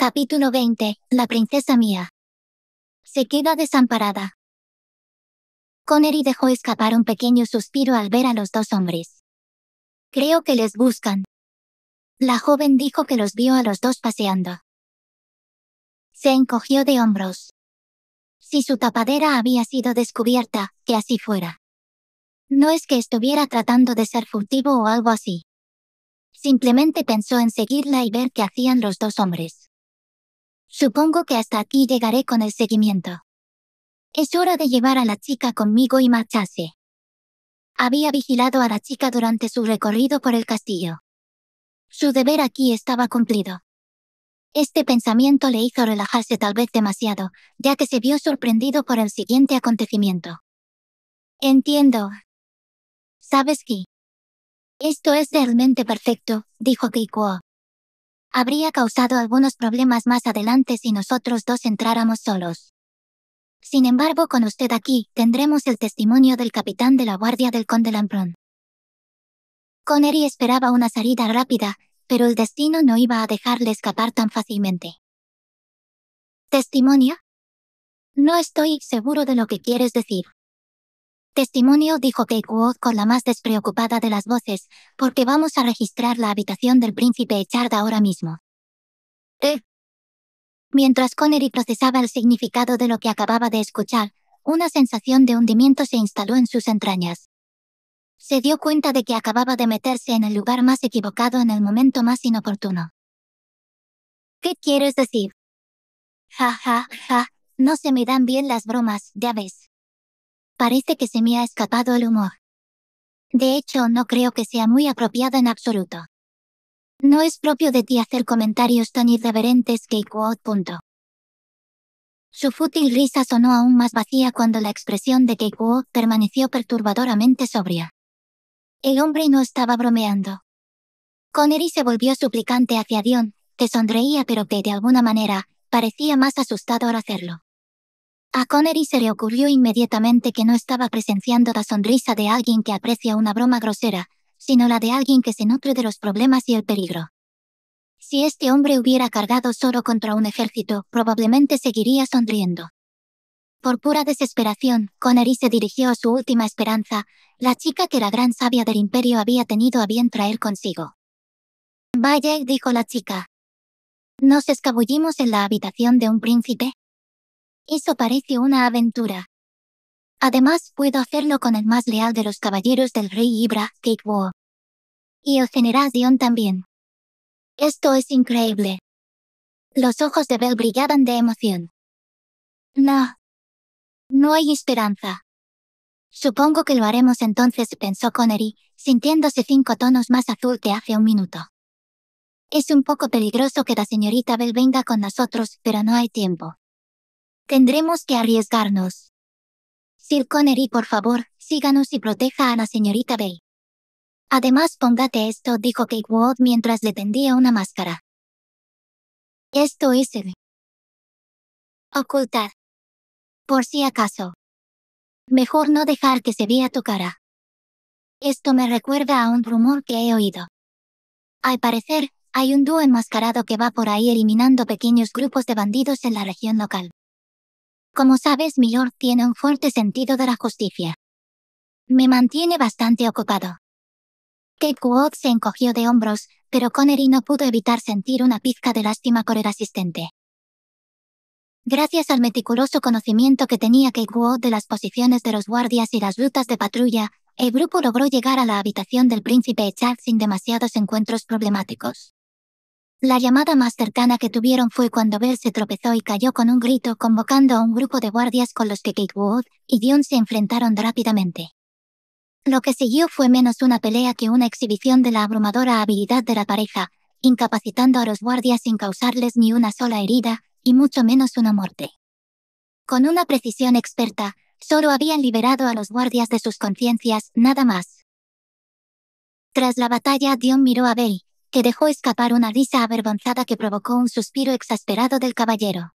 Capítulo 20. La princesa Mía. Se queda desamparada. Connery dejó escapar un pequeño suspiro al ver a los dos hombres. Creo que les buscan. La joven dijo que los vio a los dos paseando. Se encogió de hombros. Si su tapadera había sido descubierta, que así fuera. No es que estuviera tratando de ser furtivo o algo así. Simplemente pensó en seguirla y ver qué hacían los dos hombres. Supongo que hasta aquí llegaré con el seguimiento. Es hora de llevar a la chica conmigo y marcharse. Había vigilado a la chica durante su recorrido por el castillo. Su deber aquí estaba cumplido. Este pensamiento le hizo relajarse tal vez demasiado, ya que se vio sorprendido por el siguiente acontecimiento. Entiendo. ¿Sabes qué? Esto es realmente perfecto, dijo Kikuo habría causado algunos problemas más adelante si nosotros dos entráramos solos. Sin embargo, con usted aquí, tendremos el testimonio del capitán de la guardia del conde Lampron. Connery esperaba una salida rápida, pero el destino no iba a dejarle escapar tan fácilmente. ¿Testimonio? No estoy seguro de lo que quieres decir. Testimonio dijo Kate con la más despreocupada de las voces, porque vamos a registrar la habitación del príncipe Echard ahora mismo. ¿Eh? Mientras Connery procesaba el significado de lo que acababa de escuchar, una sensación de hundimiento se instaló en sus entrañas. Se dio cuenta de que acababa de meterse en el lugar más equivocado en el momento más inoportuno. ¿Qué quieres decir? Ja, ja, ja, no se me dan bien las bromas, ya ves. Parece que se me ha escapado el humor. De hecho, no creo que sea muy apropiado en absoluto. No es propio de ti hacer comentarios tan irreverentes que Su fútil risa sonó aún más vacía cuando la expresión de Keikuo permaneció perturbadoramente sobria. El hombre no estaba bromeando. Connery se volvió suplicante hacia Dion, que sonreía pero que de alguna manera parecía más asustado al hacerlo. A Connery se le ocurrió inmediatamente que no estaba presenciando la sonrisa de alguien que aprecia una broma grosera, sino la de alguien que se nutre de los problemas y el peligro. Si este hombre hubiera cargado solo contra un ejército, probablemente seguiría sonriendo. Por pura desesperación, Connery se dirigió a su última esperanza, la chica que la gran sabia del imperio había tenido a bien traer consigo. Vaya, dijo la chica. Nos escabullimos en la habitación de un príncipe, eso parece una aventura. Además, puedo hacerlo con el más leal de los caballeros del rey Ibra, Kate Y el general Dion también. Esto es increíble. Los ojos de Bell brillaban de emoción. No. No hay esperanza. Supongo que lo haremos entonces, pensó Connery, sintiéndose cinco tonos más azul que hace un minuto. Es un poco peligroso que la señorita Bell venga con nosotros, pero no hay tiempo. Tendremos que arriesgarnos. Sir Connery, por favor, síganos y proteja a la señorita Bay. Además, póngate esto, dijo Kate Ward mientras le tendía una máscara. Esto es el ocultar. Por si acaso. Mejor no dejar que se vea tu cara. Esto me recuerda a un rumor que he oído. Al parecer, hay un dúo enmascarado que va por ahí eliminando pequeños grupos de bandidos en la región local. Como sabes, mi Lord tiene un fuerte sentido de la justicia. Me mantiene bastante ocupado. Kate se encogió de hombros, pero Connery no pudo evitar sentir una pizca de lástima por el asistente. Gracias al meticuloso conocimiento que tenía Kate de las posiciones de los guardias y las rutas de patrulla, el grupo logró llegar a la habitación del príncipe Charles sin demasiados encuentros problemáticos. La llamada más cercana que tuvieron fue cuando Bell se tropezó y cayó con un grito convocando a un grupo de guardias con los que Kate y Dion se enfrentaron rápidamente. Lo que siguió fue menos una pelea que una exhibición de la abrumadora habilidad de la pareja, incapacitando a los guardias sin causarles ni una sola herida, y mucho menos una muerte. Con una precisión experta, solo habían liberado a los guardias de sus conciencias, nada más. Tras la batalla, Dion miró a Bell, que dejó escapar una risa avergonzada que provocó un suspiro exasperado del caballero.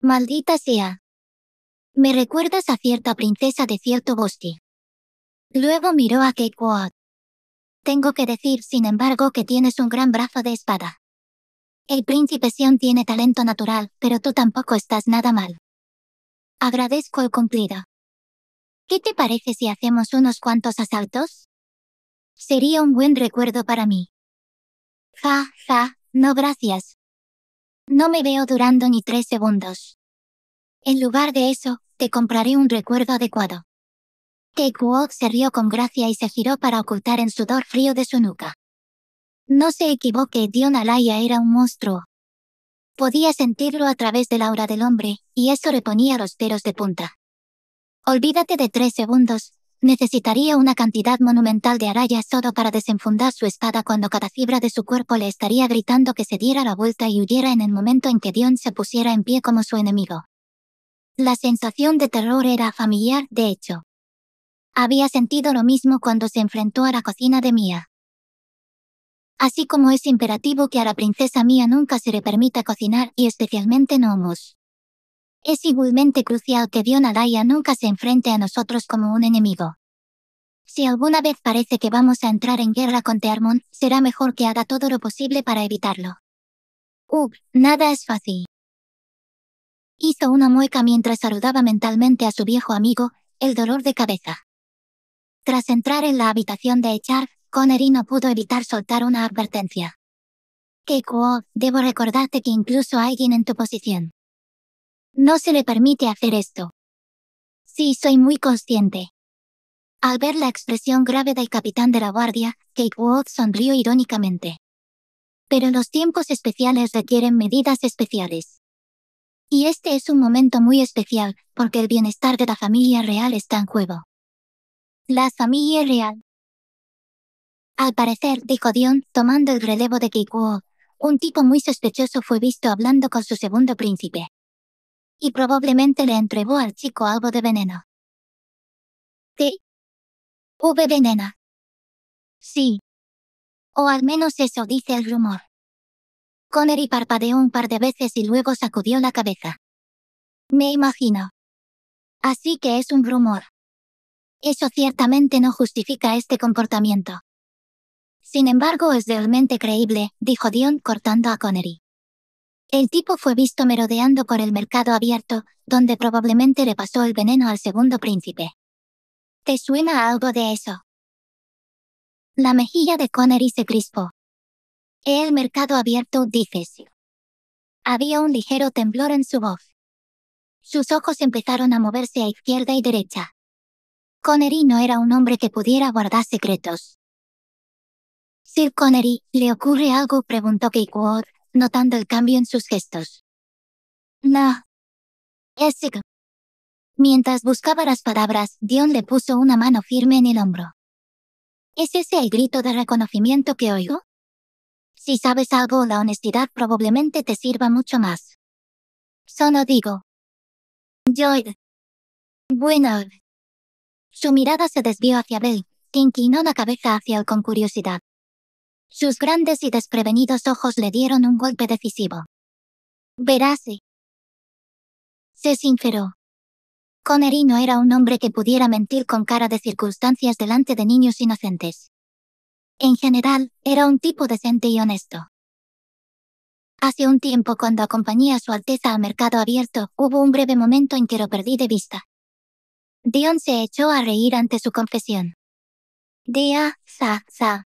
Maldita sea. Me recuerdas a cierta princesa de cierto bosque. Luego miró a Kate Ward. Tengo que decir, sin embargo, que tienes un gran brazo de espada. El príncipe Sion tiene talento natural, pero tú tampoco estás nada mal. Agradezco el cumplido. ¿Qué te parece si hacemos unos cuantos asaltos? Sería un buen recuerdo para mí. Ja, ja, no gracias. No me veo durando ni tres segundos. En lugar de eso, te compraré un recuerdo adecuado. Taekwok se rió con gracia y se giró para ocultar el sudor frío de su nuca. No se equivoque, Dion Alaya era un monstruo. Podía sentirlo a través del aura del hombre, y eso le ponía los pelos de punta. Olvídate de tres segundos, Necesitaría una cantidad monumental de araya solo para desenfundar su espada cuando cada fibra de su cuerpo le estaría gritando que se diera la vuelta y huyera en el momento en que Dion se pusiera en pie como su enemigo. La sensación de terror era familiar, de hecho. Había sentido lo mismo cuando se enfrentó a la cocina de Mia. Así como es imperativo que a la princesa Mia nunca se le permita cocinar y especialmente no hummus. Es igualmente crucial que Dion nunca se enfrente a nosotros como un enemigo. Si alguna vez parece que vamos a entrar en guerra con Tearmon, será mejor que haga todo lo posible para evitarlo. ¡Ugh! nada es fácil. Hizo una mueca mientras saludaba mentalmente a su viejo amigo, el dolor de cabeza. Tras entrar en la habitación de Echar, Connery no pudo evitar soltar una advertencia. Keiko, debo recordarte que incluso alguien en tu posición. No se le permite hacer esto. Sí, soy muy consciente. Al ver la expresión grave del capitán de la guardia, Kate sonrió irónicamente. Pero los tiempos especiales requieren medidas especiales. Y este es un momento muy especial, porque el bienestar de la familia real está en juego. La familia real. Al parecer, dijo Dion, tomando el relevo de Kate un tipo muy sospechoso fue visto hablando con su segundo príncipe y probablemente le entregó al chico algo de veneno. ¿T? V venena. Sí. O al menos eso dice el rumor. Connery parpadeó un par de veces y luego sacudió la cabeza. Me imagino. Así que es un rumor. Eso ciertamente no justifica este comportamiento. Sin embargo, es realmente creíble, dijo Dion cortando a Connery. El tipo fue visto merodeando por el mercado abierto, donde probablemente le pasó el veneno al segundo príncipe. ¿Te suena algo de eso? La mejilla de Connery se crispó. El mercado abierto, dices. Había un ligero temblor en su voz. Sus ojos empezaron a moverse a izquierda y derecha. Connery no era un hombre que pudiera guardar secretos. Sir Connery, ¿le ocurre algo? preguntó Ward, notando el cambio en sus gestos. No. Es Mientras buscaba las palabras, Dion le puso una mano firme en el hombro. ¿Es ese el grito de reconocimiento que oigo? Si sabes algo, la honestidad probablemente te sirva mucho más. Solo digo. Joy. Bueno. Su mirada se desvió hacia Bell, que inclinó la cabeza hacia él con curiosidad. Sus grandes y desprevenidos ojos le dieron un golpe decisivo. Verás Se sinceró. Connery no era un hombre que pudiera mentir con cara de circunstancias delante de niños inocentes. En general, era un tipo decente y honesto. Hace un tiempo cuando acompañé a Su Alteza a Mercado Abierto, hubo un breve momento en que lo perdí de vista. Dion se echó a reír ante su confesión. —Dia, sa, sa,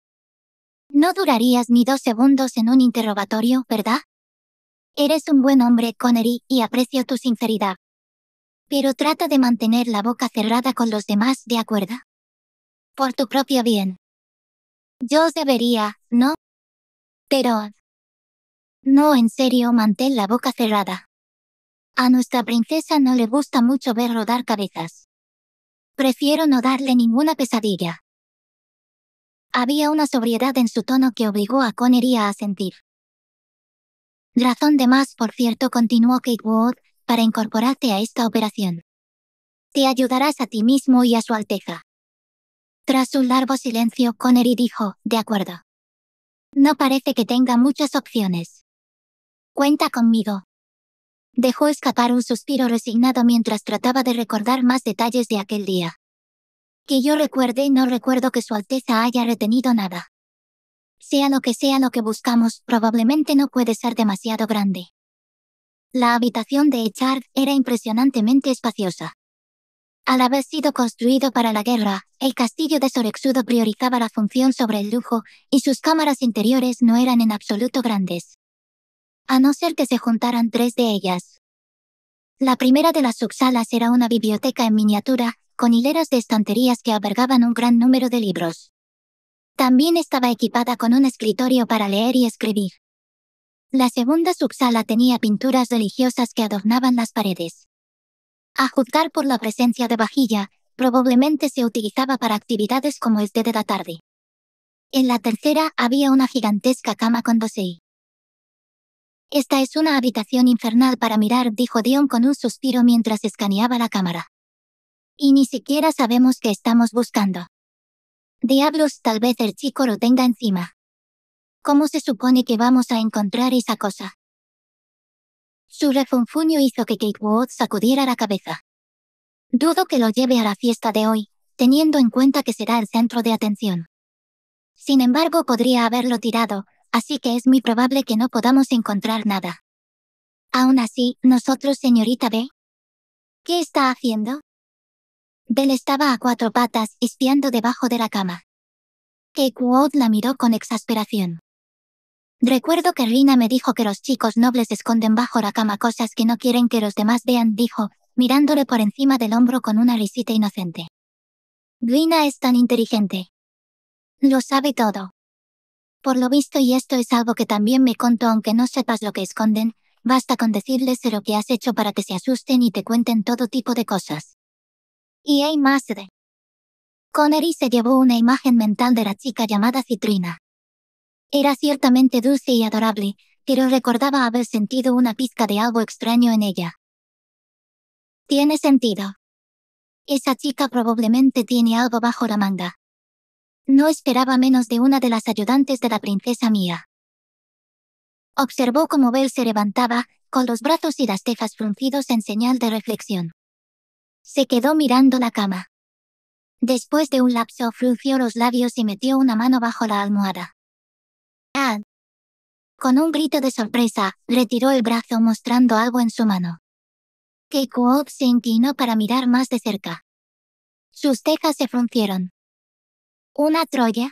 no durarías ni dos segundos en un interrogatorio, ¿verdad? Eres un buen hombre, Connery, y aprecio tu sinceridad. Pero trata de mantener la boca cerrada con los demás, ¿de acuerdo? Por tu propio bien. Yo debería, ¿no? Pero... No, en serio, mantén la boca cerrada. A nuestra princesa no le gusta mucho ver rodar cabezas. Prefiero no darle ninguna pesadilla. Había una sobriedad en su tono que obligó a Connery a asentir. Razón de más, por cierto, continuó Kate Wood, para incorporarte a esta operación. Te ayudarás a ti mismo y a su Alteza. Tras un largo silencio, Connery dijo, de acuerdo. No parece que tenga muchas opciones. Cuenta conmigo. Dejó escapar un suspiro resignado mientras trataba de recordar más detalles de aquel día. Que yo recuerde, no recuerdo que Su Alteza haya retenido nada. Sea lo que sea lo que buscamos, probablemente no puede ser demasiado grande. La habitación de Echard era impresionantemente espaciosa. Al haber sido construido para la guerra, el castillo de Sorexudo priorizaba la función sobre el lujo, y sus cámaras interiores no eran en absoluto grandes. A no ser que se juntaran tres de ellas. La primera de las subsalas era una biblioteca en miniatura, con hileras de estanterías que albergaban un gran número de libros. También estaba equipada con un escritorio para leer y escribir. La segunda subsala tenía pinturas religiosas que adornaban las paredes. A juzgar por la presencia de vajilla, probablemente se utilizaba para actividades como este de la tarde. En la tercera había una gigantesca cama con dosel. Esta es una habitación infernal para mirar, dijo Dion con un suspiro mientras escaneaba la cámara. Y ni siquiera sabemos qué estamos buscando. Diablos, tal vez el chico lo tenga encima. ¿Cómo se supone que vamos a encontrar esa cosa? Su refunfuño hizo que Kate Wood sacudiera la cabeza. Dudo que lo lleve a la fiesta de hoy, teniendo en cuenta que será el centro de atención. Sin embargo, podría haberlo tirado, así que es muy probable que no podamos encontrar nada. Aún así, nosotros, señorita B. ¿Qué está haciendo? Bell estaba a cuatro patas, espiando debajo de la cama. Kate la miró con exasperación. Recuerdo que Rina me dijo que los chicos nobles esconden bajo la cama cosas que no quieren que los demás vean, dijo, mirándole por encima del hombro con una risita inocente. Rina es tan inteligente. Lo sabe todo. Por lo visto, y esto es algo que también me contó aunque no sepas lo que esconden, basta con decirles lo que has hecho para que se asusten y te cuenten todo tipo de cosas y hay más de. Connery se llevó una imagen mental de la chica llamada Citrina. Era ciertamente dulce y adorable, pero recordaba haber sentido una pizca de algo extraño en ella. Tiene sentido. Esa chica probablemente tiene algo bajo la manga. No esperaba menos de una de las ayudantes de la princesa mía. Observó cómo Bell se levantaba, con los brazos y las cejas fruncidos en señal de reflexión. Se quedó mirando la cama. Después de un lapso frunció los labios y metió una mano bajo la almohada. ¡Ah! Con un grito de sorpresa, retiró el brazo mostrando algo en su mano. Keiko se inclinó para mirar más de cerca. Sus cejas se fruncieron. ¿Una Troya?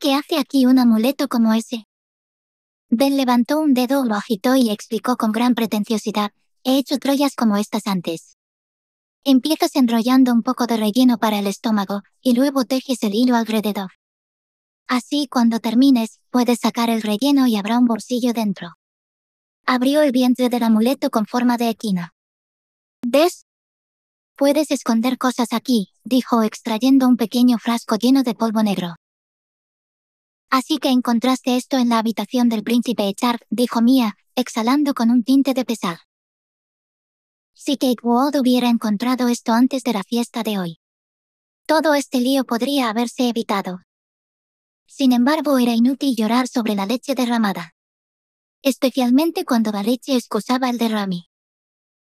¿Qué hace aquí un amuleto como ese? Ben levantó un dedo, lo agitó y explicó con gran pretenciosidad, he hecho Troyas como estas antes. Empiezas enrollando un poco de relleno para el estómago y luego tejes el hilo alrededor. Así cuando termines, puedes sacar el relleno y habrá un bolsillo dentro. Abrió el vientre del amuleto con forma de equina. ¿Ves? Puedes esconder cosas aquí, dijo extrayendo un pequeño frasco lleno de polvo negro. Así que encontraste esto en la habitación del príncipe Echar, dijo Mia, exhalando con un tinte de pesar. Si Kate Ward hubiera encontrado esto antes de la fiesta de hoy. Todo este lío podría haberse evitado. Sin embargo, era inútil llorar sobre la leche derramada. Especialmente cuando la leche excusaba el derrame.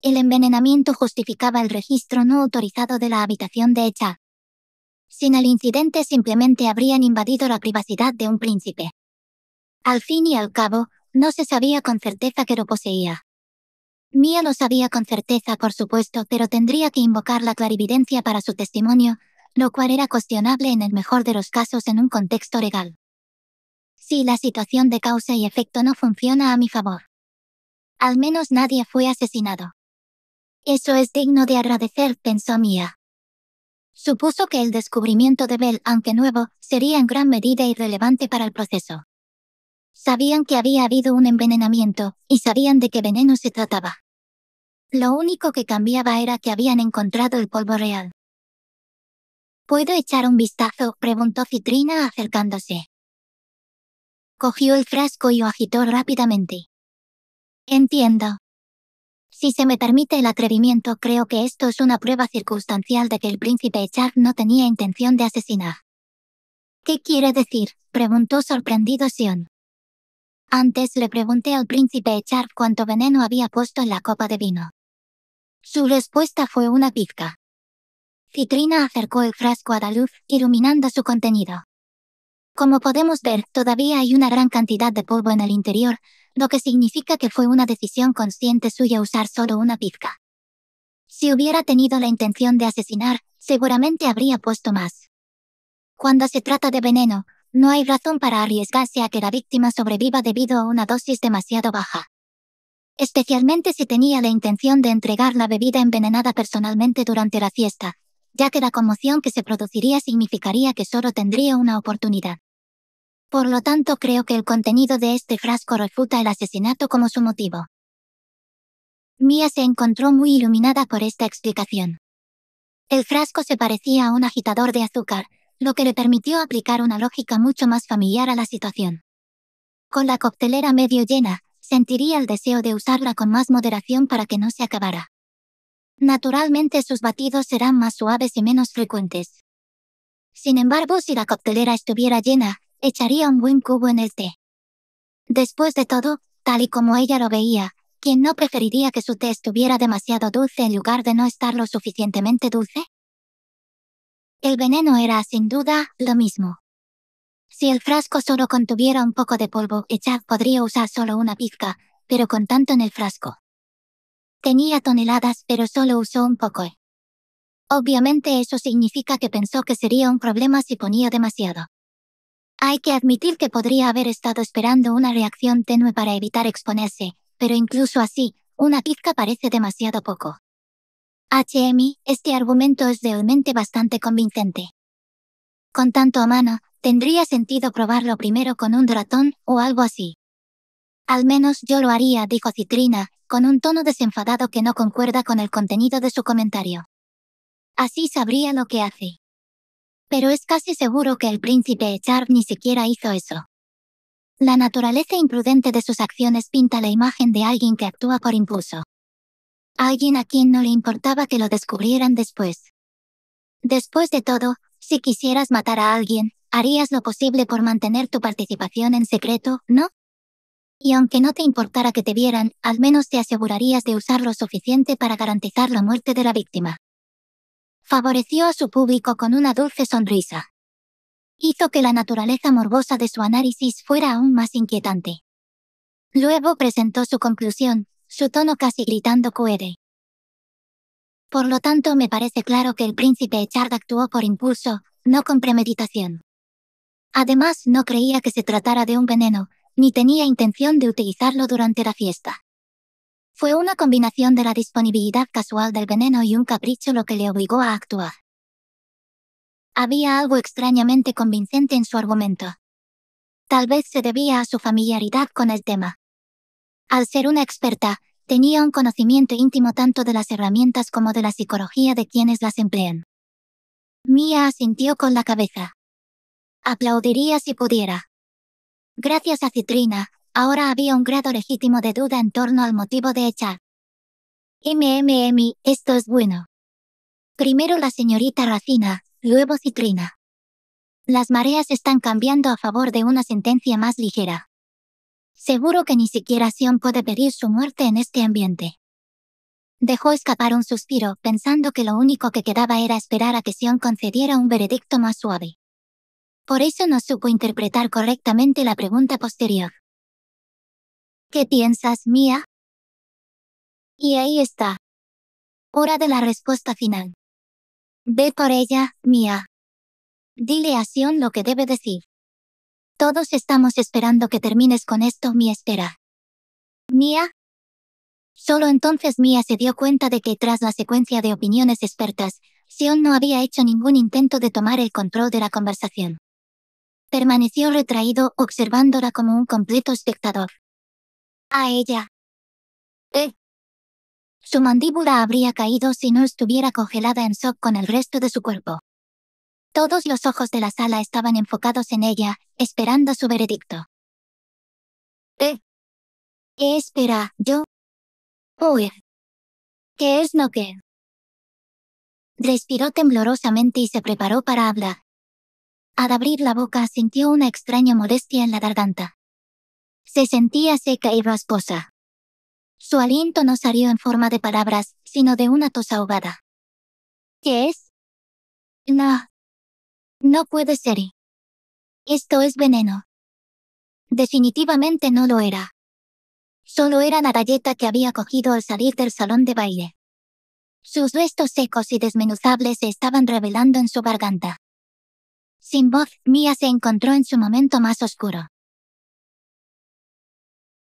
El envenenamiento justificaba el registro no autorizado de la habitación de Echa. Sin el incidente simplemente habrían invadido la privacidad de un príncipe. Al fin y al cabo, no se sabía con certeza que lo poseía. Mía lo sabía con certeza, por supuesto, pero tendría que invocar la clarividencia para su testimonio, lo cual era cuestionable en el mejor de los casos en un contexto legal. Si la situación de causa y efecto no funciona a mi favor. Al menos nadie fue asesinado. Eso es digno de agradecer, pensó Mía. Supuso que el descubrimiento de Bell, aunque nuevo, sería en gran medida irrelevante para el proceso. Sabían que había habido un envenenamiento, y sabían de qué veneno se trataba. Lo único que cambiaba era que habían encontrado el polvo real. ¿Puedo echar un vistazo? preguntó Citrina acercándose. Cogió el frasco y lo agitó rápidamente. Entiendo. Si se me permite el atrevimiento, creo que esto es una prueba circunstancial de que el príncipe Echar no tenía intención de asesinar. ¿Qué quiere decir? preguntó sorprendido Sion. Antes le pregunté al príncipe Echar cuánto veneno había puesto en la copa de vino. Su respuesta fue una pizca. Citrina acercó el frasco a la luz, iluminando su contenido. Como podemos ver, todavía hay una gran cantidad de polvo en el interior, lo que significa que fue una decisión consciente suya usar solo una pizca. Si hubiera tenido la intención de asesinar, seguramente habría puesto más. Cuando se trata de veneno, no hay razón para arriesgarse a que la víctima sobreviva debido a una dosis demasiado baja. Especialmente si tenía la intención de entregar la bebida envenenada personalmente durante la fiesta, ya que la conmoción que se produciría significaría que solo tendría una oportunidad. Por lo tanto, creo que el contenido de este frasco refuta el asesinato como su motivo. Mia se encontró muy iluminada por esta explicación. El frasco se parecía a un agitador de azúcar, lo que le permitió aplicar una lógica mucho más familiar a la situación. Con la coctelera medio llena, sentiría el deseo de usarla con más moderación para que no se acabara. Naturalmente sus batidos serán más suaves y menos frecuentes. Sin embargo, si la coctelera estuviera llena, echaría un buen cubo en el té. Después de todo, tal y como ella lo veía, ¿quién no preferiría que su té estuviera demasiado dulce en lugar de no estar lo suficientemente dulce? El veneno era sin duda lo mismo. Si el frasco solo contuviera un poco de polvo, Echad podría usar solo una pizca, pero con tanto en el frasco. Tenía toneladas, pero solo usó un poco. Obviamente eso significa que pensó que sería un problema si ponía demasiado. Hay que admitir que podría haber estado esperando una reacción tenue para evitar exponerse, pero incluso así, una pizca parece demasiado poco. HMI, este argumento es realmente bastante convincente. Con tanto a mano, tendría sentido probarlo primero con un ratón o algo así. Al menos yo lo haría, dijo Citrina, con un tono desenfadado que no concuerda con el contenido de su comentario. Así sabría lo que hace. Pero es casi seguro que el príncipe Echar ni siquiera hizo eso. La naturaleza imprudente de sus acciones pinta la imagen de alguien que actúa por impulso alguien a quien no le importaba que lo descubrieran después. Después de todo, si quisieras matar a alguien, harías lo posible por mantener tu participación en secreto, ¿no? Y aunque no te importara que te vieran, al menos te asegurarías de usar lo suficiente para garantizar la muerte de la víctima. Favoreció a su público con una dulce sonrisa. Hizo que la naturaleza morbosa de su análisis fuera aún más inquietante. Luego presentó su conclusión, su tono casi gritando cuede. Por lo tanto, me parece claro que el príncipe Echard actuó por impulso, no con premeditación. Además, no creía que se tratara de un veneno, ni tenía intención de utilizarlo durante la fiesta. Fue una combinación de la disponibilidad casual del veneno y un capricho lo que le obligó a actuar. Había algo extrañamente convincente en su argumento. Tal vez se debía a su familiaridad con el tema. Al ser una experta, tenía un conocimiento íntimo tanto de las herramientas como de la psicología de quienes las emplean. Mia asintió con la cabeza. Aplaudiría si pudiera. Gracias a Citrina, ahora había un grado legítimo de duda en torno al motivo de echar. MMM, esto es bueno. Primero la señorita Racina, luego Citrina. Las mareas están cambiando a favor de una sentencia más ligera. Seguro que ni siquiera Sion puede pedir su muerte en este ambiente. Dejó escapar un suspiro, pensando que lo único que quedaba era esperar a que Sion concediera un veredicto más suave. Por eso no supo interpretar correctamente la pregunta posterior. ¿Qué piensas, Mia? Y ahí está. Hora de la respuesta final. Ve por ella, Mia. Dile a Sion lo que debe decir. Todos estamos esperando que termines con esto, mi espera. «¿Mía?» Solo entonces Mia se dio cuenta de que tras la secuencia de opiniones expertas, Sion no había hecho ningún intento de tomar el control de la conversación. Permaneció retraído observándola como un completo espectador. A ella. ¿Eh? Su mandíbula habría caído si no estuviera congelada en shock con el resto de su cuerpo. Todos los ojos de la sala estaban enfocados en ella, esperando su veredicto. ¿Qué? Eh. ¿Qué espera yo? Uy. Pues. ¿Qué es no que? Respiró temblorosamente y se preparó para hablar. Al abrir la boca sintió una extraña modestia en la garganta. Se sentía seca y rasposa. Su aliento no salió en forma de palabras, sino de una tos ahogada. ¿Qué es? No, no puede ser. Esto es veneno. Definitivamente no lo era. Solo era la galleta que había cogido al salir del salón de baile. Sus restos secos y desmenuzables se estaban revelando en su garganta. Sin voz, Mia se encontró en su momento más oscuro.